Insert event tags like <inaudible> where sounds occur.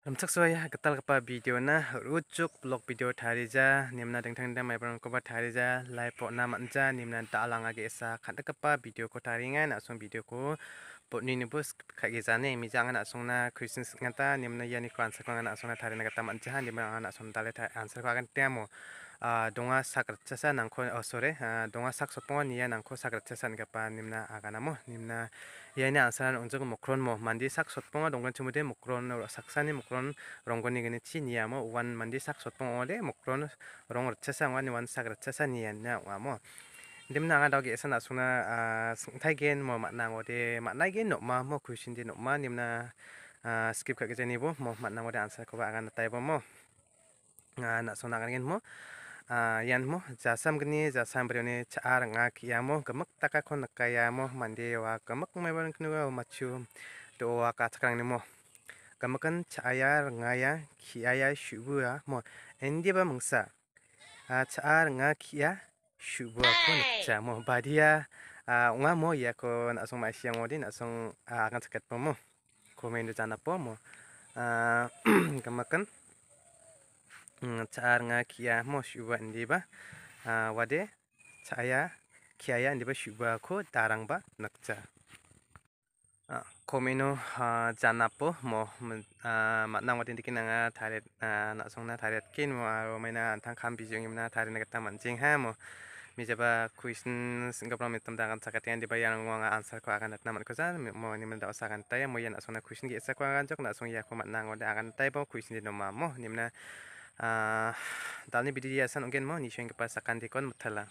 Rumcak soya, ketal kepa video na rucuk blog video tariza, nih deng teng teng mai perang kepa tariza, lai po na manja, nimna ta alang age esa, kata kepa video ko taringan, asong video ko potni nini bus khagi jane mi jang na songna christian singa ta nimna yani ko answer ko na songna thari na ta man jahan ni ma na songna tale tha answer ko agan temo ah, donga sakar chasa nang ko oh, sore ah, donga sak sopong ni ya nang ko sakar chasa ni pa nimna agana mo nimna yani answer na unjog mokron mo mandi sak sotpo dongan chumude mokron saksani mokron rongoni gani chi ni ya mo wan mandi sak sopong ole mokron rong chasa ngani wan sakar chasa ni ya na wa mo demna anga dog suna a thai gen mo ma na ngode ma na gen no ma mo question de no ma nimna skip ka gen bo mo ma na ngode answer ko ba na tai bo mo na suna ga gen mo yan mo sam gni ne cha ar nga ya mo gamak taka kon ya mo mande wa gamak me ban knu wa machu to wa ka chakrang ni mo gamakan chaya ngaya kiya ya, ya, ya shubu mo endi ba mung sa mungsa ar nga kiya shubu aku nak jamu badia unga mo ya ko nak song mai siang odin nak song akan sakit pomo komen do jana pomo kamakan char nga kia mo <clears throat> mm, shubu ndiba wade chaya kiaya ndiba shubu aku darang ba nakja komeno janapo mo matna watin dikin nga tharet na na tharet kin mo aro maina antang kham bijung imna tharet na katta ha mo mijaba kuisn gapron mitam dangan sakatian diba yang wanga answer ko akan dat naman kosa mo ni menda osakan tay mo yan asona kuisn gi esa ko akan jok na song ya ko matnang oda akan tay bo kuisn di noma mo nimna ah, dalni bidi yasan ungen mo ni sheng kepasakan kon mutala